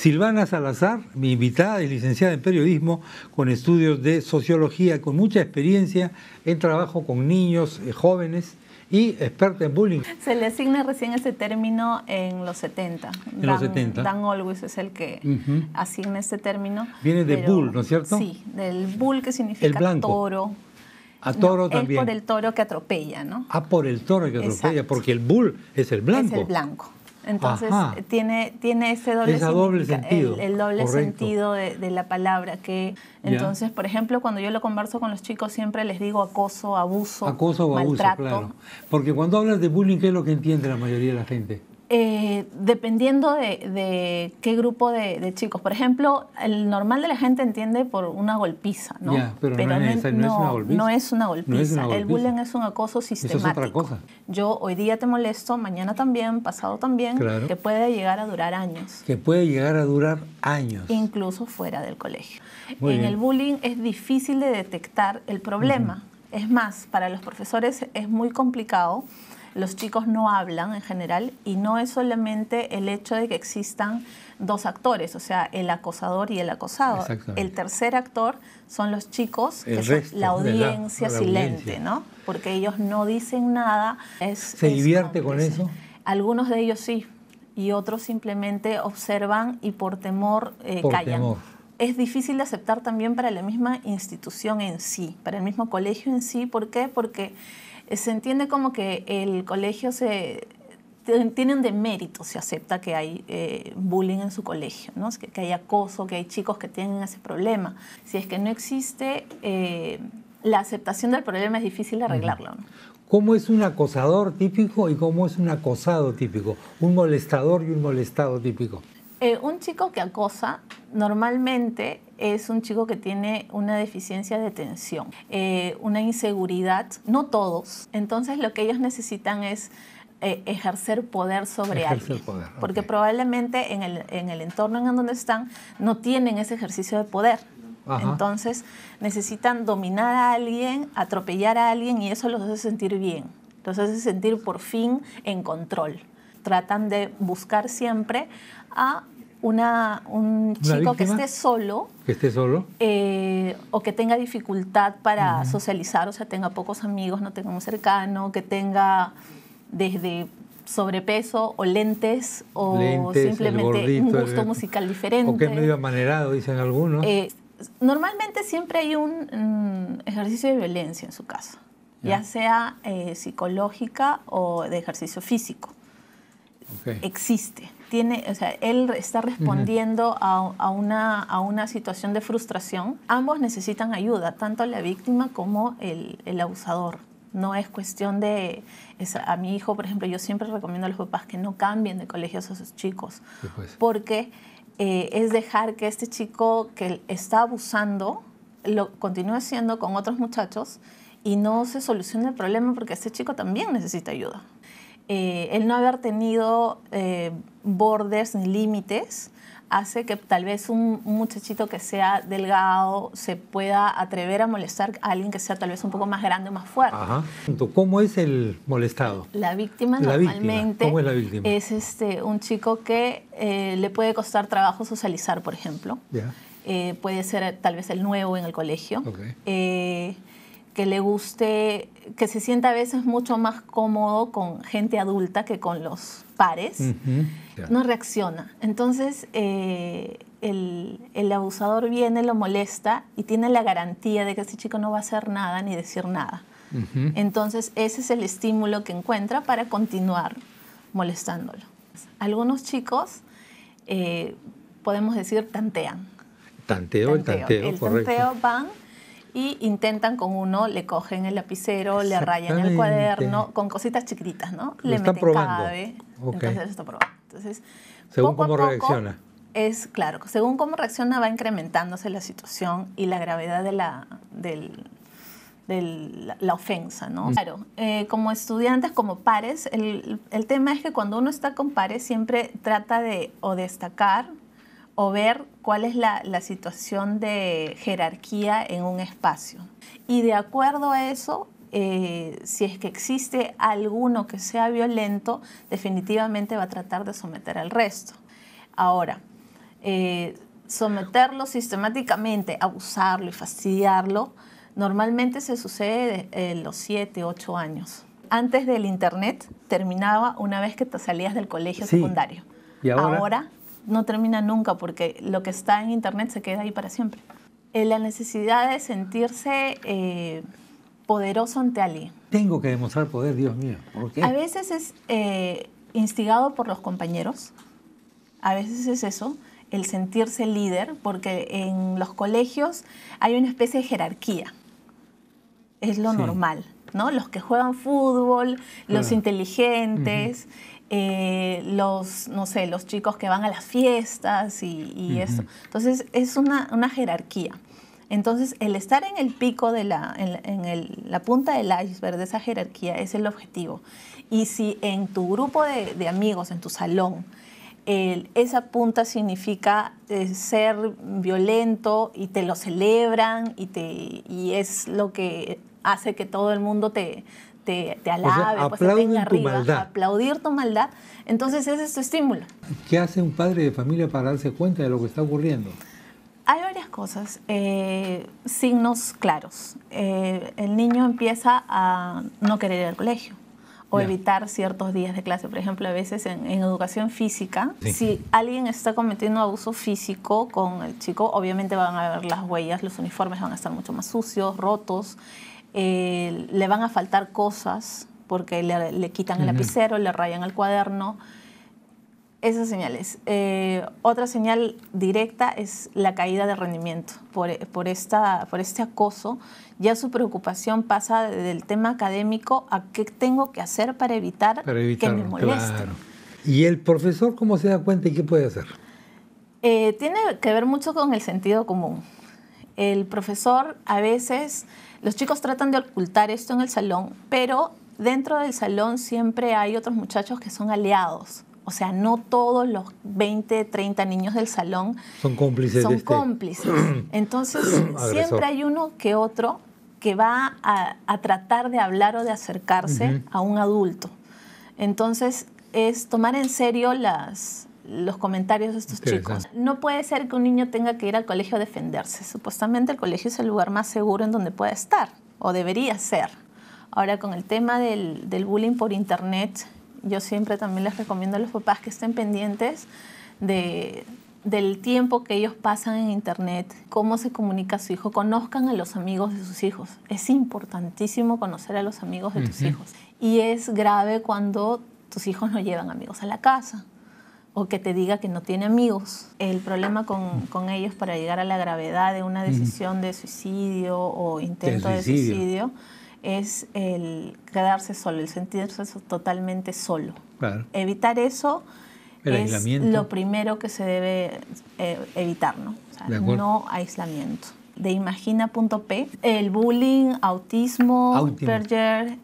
Silvana Salazar, mi invitada, y licenciada en periodismo con estudios de sociología, con mucha experiencia en trabajo con niños, eh, jóvenes y experta en bullying. Se le asigna recién ese término en los 70. Dan, los 70. Dan Always es el que asigna este término. Viene de bull, ¿no es cierto? Sí, del bull que significa el toro. A toro también. Es por el toro que atropella, ¿no? Ah, por el toro que atropella, porque el bull es el blanco. Es el blanco. Entonces tiene, tiene ese doble, sentido. El, doble sentido de, la palabra. que Entonces, por ejemplo, cuando yo lo converso con los chicos, siempre les digo acoso, abuso. Acoso o maltrato. abuso, claro. Porque cuando hablas de bullying, ¿qué es lo que entiende la mayoría de la gente? eh, dependiendo de, qué grupo de, chicos. Por ejemplo, el normal de la gente entiende por una golpiza, ¿no? pero, no, es, una golpiza. no, es una golpiza. El bullying es un acoso sistemático. es otra cosa. Yo hoy día te molesto, mañana también, pasado también, que puede llegar a durar años. Que puede llegar a durar años. Incluso fuera del colegio. en el bullying es difícil de detectar el problema. Es más, para los profesores es muy complicado los chicos no hablan en general y no es solamente el hecho de que existan dos actores, o sea, el acosador y el acosado. El tercer actor son los chicos, que la audiencia silente, ¿no? Porque ellos no dicen nada. Es, ¿Se divierte con eso? Algunos de ellos sí, y otros simplemente observan y por temor eh, callan. Es difícil de aceptar también para la misma institución en sí, para el mismo colegio en sí. ¿Por qué? Porque se entiende como que el colegio se tiene un demérito si acepta que hay eh, bullying en su colegio, que, hay acoso, que hay chicos que tienen ese problema. Si es que no existe, eh, la aceptación del problema es difícil arreglarlo. ¿Cómo es un acosador típico y cómo es un acosado típico? Un molestador y un molestado típico. Eh, un chico que acosa normalmente es un chico que tiene una deficiencia de tensión, eh, una inseguridad, no todos. Entonces lo que ellos necesitan es eh, ejercer poder sobre ejercer alguien. Poder, porque probablemente en el, en el entorno en donde están no tienen ese ejercicio de poder. Entonces necesitan dominar a alguien, atropellar a alguien y eso los hace sentir bien. Los hace sentir por fin en control tratan de buscar siempre a una, un chico que esté solo. Que esté solo. Eh, o que tenga dificultad para socializar, o sea, tenga pocos amigos, no tenga un cercano, que tenga desde sobrepeso o lentes o simplemente un gusto musical diferente. O que es medio amanerado, dicen algunos. Eh, normalmente siempre hay un mm, ejercicio de violencia en su caso, ya, sea eh, psicológica o de ejercicio físico existe. Tiene, él está respondiendo a, a, una, situación de frustración. Ambos necesitan ayuda, tanto la víctima como el, abusador. No es cuestión de, a mi hijo, por ejemplo, yo siempre recomiendo a los papás que no cambien de colegios a sus chicos, pues. porque eh, es dejar que este chico que está abusando lo continúe haciendo con otros muchachos y no se solucione el problema porque este chico también necesita ayuda. Eh, el no haber tenido eh, bordes ni límites hace que tal vez un, muchachito que sea delgado se pueda atrever a molestar a alguien que sea tal vez un poco más grande o más fuerte. ¿Cómo es el molestado? La víctima normalmente es, este, un chico que eh, le puede costar trabajo socializar, por ejemplo. puede ser tal vez el nuevo en el colegio que le guste, que se sienta a veces mucho más cómodo con gente adulta que con los pares, no reacciona. Entonces, eh, el, abusador viene, lo molesta y tiene la garantía de que ese chico no va a hacer nada ni decir nada. Entonces, ese es el estímulo que encuentra para continuar molestándolo. Algunos chicos, eh, podemos decir, tantean. Tanteo, el tanteo, y intentan con uno, le cogen el lapicero, le rayan el cuaderno, con cositas chiquititas, ¿no? le meten Cada vez. Entonces lo según cómo reacciona. Es claro, según cómo reacciona va incrementándose la situación y la gravedad de la, del, la, ofensa, ¿no? Mm. Claro, eh, como estudiantes, como pares, el, el, tema es que cuando uno está con pares siempre trata de o destacar o ver cuál es la, la, situación de jerarquía en un espacio. Y de acuerdo a eso, eh, si es que existe alguno que sea violento, definitivamente va a tratar de someter al resto. Ahora, eh, someterlo sistemáticamente, abusarlo y fastidiarlo, normalmente se sucede en eh, los 7, 8 años. Antes del Internet terminaba una vez que te salías del colegio secundario. ¿Y ahora no termina nunca porque lo que está en Internet se queda ahí para siempre. Eh, la necesidad de sentirse eh, poderoso ante alguien. Tengo que demostrar poder, Dios mío. A veces es eh, instigado por los compañeros, a veces es eso, el sentirse líder, porque en los colegios hay una especie de jerarquía. Es lo normal. ¿no? Los que juegan fútbol, los inteligentes, eh, los, no sé, los chicos que van a las fiestas y, eso. Entonces, es una, jerarquía. Entonces, el estar en el pico de la, en, la punta del iceberg de esa jerarquía es el objetivo. Y si en tu grupo de, amigos, en tu salón, esa punta significa eh, ser violento y te lo celebran y, te, y es lo que hace que todo el mundo te, te, alabe, pues, te arriba, aplaudir tu maldad. Entonces ese es tu estímulo. ¿Qué hace un padre de familia para darse cuenta de lo que está ocurriendo? Hay varias cosas, eh, signos claros. Eh, el niño empieza a no querer ir al colegio o evitar ciertos días de clase. Por ejemplo, a veces en, educación física, si alguien está cometiendo abuso físico con el chico, obviamente van a ver las huellas, los uniformes van a estar mucho más sucios, rotos. Eh, le van a faltar cosas porque le, quitan el lapicero, le rayan el cuaderno. Esas señales. Eh, otra señal directa es la caída de rendimiento por, esta, por este acoso. Ya su preocupación pasa del tema académico a qué tengo que hacer para evitar, que me moleste. ¿Y el profesor cómo se da cuenta y qué puede hacer? Eh, tiene que ver mucho con el sentido común el profesor a veces, los chicos tratan de ocultar esto en el salón, pero dentro del salón siempre hay otros muchachos que son aliados. O sea, no todos los 20, 30 niños del salón son cómplices. Son este cómplices. Entonces, siempre hay uno que otro que va a, tratar de hablar o de acercarse a un adulto. Entonces, es tomar en serio las, los comentarios de estos chicos. No puede ser que un niño tenga que ir al colegio a defenderse. Supuestamente el colegio es el lugar más seguro en donde pueda estar, o debería ser. Ahora, con el tema del, bullying por internet, yo siempre también les recomiendo a los papás que estén pendientes de, del tiempo que ellos pasan en internet, cómo se comunica su hijo, conozcan a los amigos de sus hijos. Es importantísimo conocer a los amigos de tus hijos. Y es grave cuando tus hijos no llevan amigos a la casa o que te diga que no tiene amigos. El problema con, ellos para llegar a la gravedad de una decisión de suicidio o intento de suicidio, es el quedarse solo, el sentirse totalmente solo. Claro. Evitar eso es lo primero que se debe eh, evitar, ¿no? O sea, no aislamiento. De imagina.p, el bullying, autismo, Perger,